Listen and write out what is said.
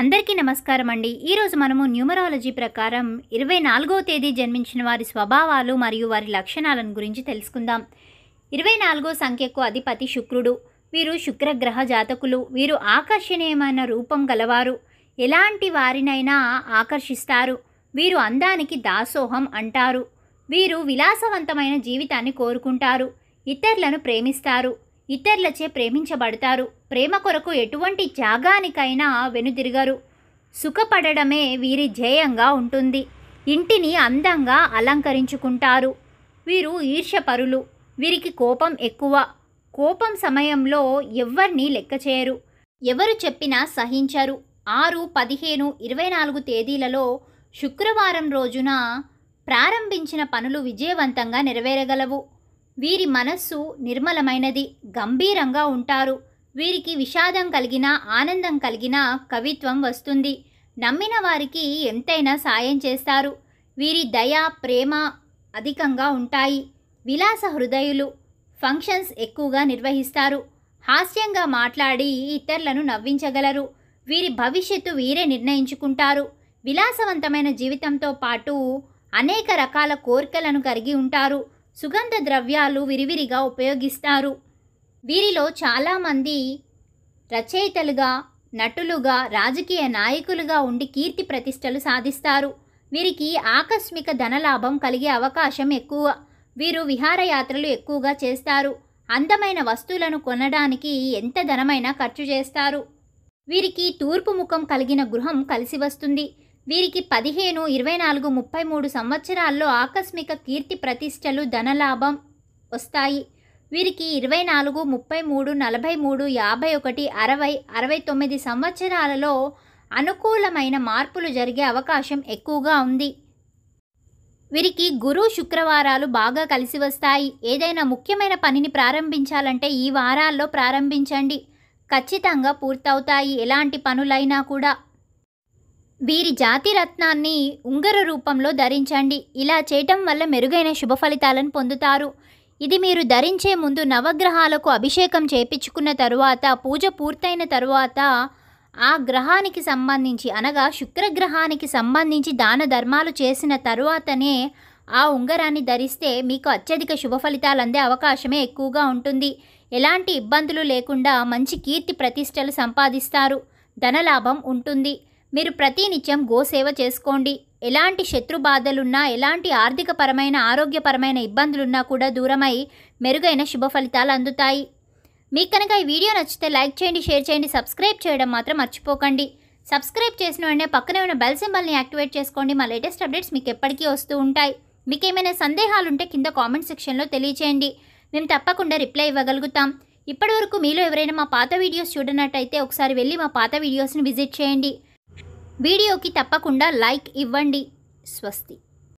అందరికీ నమస్కారం అండి ఈరోజు మనము న్యూమరాలజీ ప్రకారం ఇరవై నాలుగో తేదీ జన్మించిన వారి స్వభావాలు మరియు వారి లక్షణాలను గురించి తెలుసుకుందాం ఇరవై నాలుగో సంఖ్యకు అధిపతి శుక్రుడు వీరు శుక్రగ్రహ జాతకులు వీరు ఆకర్షణీయమైన రూపం గలవారు ఎలాంటి వారినైనా ఆకర్షిస్తారు వీరు అందానికి దాసోహం అంటారు వీరు విలాసవంతమైన జీవితాన్ని కోరుకుంటారు ఇతరులను ప్రేమిస్తారు ఇతరులచే ప్రేమించబడతారు ప్రేమ కొరకు ఎటువంటి త్యాగానికైనా వెనుదిరగరు సుఖపడడమే వీరి ధ్యేయంగా ఉంటుంది ఇంటిని అందంగా అలంకరించుకుంటారు వీరు ఈర్ష్యపరులు వీరికి కోపం ఎక్కువ కోపం సమయంలో ఎవ్వరినీ లెక్క చేయరు ఎవరు చెప్పినా సహించరు ఆరు పదిహేను ఇరవై నాలుగు తేదీలలో శుక్రవారం రోజున ప్రారంభించిన పనులు విజయవంతంగా నెరవేరగలవు వీరి మనస్సు నిర్మలమైనది గంభీరంగా ఉంటారు వీరికి విషాదం కలిగిన ఆనందం కలిగిన కవిత్వం వస్తుంది నమ్మిన వారికి ఎంతైనా సాయం చేస్తారు వీరి దయ ప్రేమ అధికంగా ఉంటాయి విలాస హృదయులు ఫంక్షన్స్ ఎక్కువగా నిర్వహిస్తారు హాస్యంగా మాట్లాడి ఇతరులను నవ్వించగలరు వీరి భవిష్యత్తు వీరే నిర్ణయించుకుంటారు విలాసవంతమైన జీవితంతో పాటు అనేక రకాల కోరికలను కలిగి ఉంటారు సుగంధ ద్రవ్యాలు విరివిరిగా ఉపయోగిస్తారు వీరిలో చాలామంది రచయితలుగా నటులుగా రాజకీయ నాయకులుగా ఉండి కీర్తి ప్రతిష్టలు సాధిస్తారు వీరికి ఆకస్మిక ధనలాభం కలిగే అవకాశం ఎక్కువ వీరు విహారయాత్రలు ఎక్కువగా చేస్తారు అందమైన వస్తువులను కొనడానికి ఎంత ధనమైనా ఖర్చు చేస్తారు వీరికి తూర్పు ముఖం కలిగిన గృహం కలిసి వస్తుంది వీరికి పదిహేను ఇరవై నాలుగు ముప్పై మూడు సంవత్సరాల్లో ఆకస్మిక కీర్తి ప్రతిష్టలు ధనలాభం వస్తాయి వీరికి ఇరవై నాలుగు ముప్పై మూడు నలభై మూడు యాభై ఒకటి అరవై అరవై తొమ్మిది సంవత్సరాలలో అనుకూలమైన మార్పులు జరిగే అవకాశం ఎక్కువగా ఉంది వీరికి గురు శుక్రవారాలు బాగా కలిసి వస్తాయి ఏదైనా ముఖ్యమైన పనిని ప్రారంభించాలంటే ఈ వారాల్లో ప్రారంభించండి ఖచ్చితంగా పూర్తవుతాయి ఎలాంటి పనులైనా కూడా వీరి జాతి రత్నాన్ని ఉంగర రూపంలో ధరించండి ఇలా చేయటం వల్ల మెరుగైన శుభ ఫలితాలను పొందుతారు ఇది మీరు ధరించే ముందు నవగ్రహాలకు అభిషేకం చేపించుకున్న తరువాత పూజ పూర్తయిన తరువాత ఆ గ్రహానికి సంబంధించి అనగా శుక్రగ్రహానికి సంబంధించి దాన ధర్మాలు చేసిన తరువాతనే ఆ ఉంగరాన్ని ధరిస్తే మీకు అత్యధిక శుభ ఫలితాలు అందే అవకాశమే ఎక్కువగా ఉంటుంది ఎలాంటి ఇబ్బందులు లేకుండా మంచి కీర్తి ప్రతిష్టలు సంపాదిస్తారు ధనలాభం ఉంటుంది మీరు ప్రతినిత్యం గోసేవ చేసుకోండి ఎలాంటి శత్రు బాధలున్నా ఎలాంటి ఆర్థికపరమైన ఆరోగ్యపరమైన ఇబ్బందులున్నా కూడా దూరమై మెరుగైన శుభ ఫలితాలు అందుతాయి మీకు కనుక ఈ వీడియో నచ్చితే లైక్ చేయండి షేర్ చేయండి సబ్స్క్రైబ్ చేయడం మాత్రం మర్చిపోకండి సబ్స్క్రైబ్ చేసిన వెంటనే పక్కనే ఉన్న బెల్ సింబల్ని యాక్టివేట్ చేసుకోండి మా లేటెస్ట్ అప్డేట్స్ మీకు ఎప్పటికీ వస్తూ ఉంటాయి మీకు ఏమైనా సందేహాలు ఉంటే కింద కామెంట్ సెక్షన్లో తెలియచేయండి మేము తప్పకుండా రిప్లై ఇవ్వగలుగుతాం ఇప్పటివరకు మీలో ఎవరైనా మా పాత వీడియోస్ చూడనట్టయితే ఒకసారి వెళ్ళి మా పాత వీడియోస్ని విజిట్ చేయండి వీడియోకి తప్పకుండా లైక్ ఇవ్వండి స్వస్తి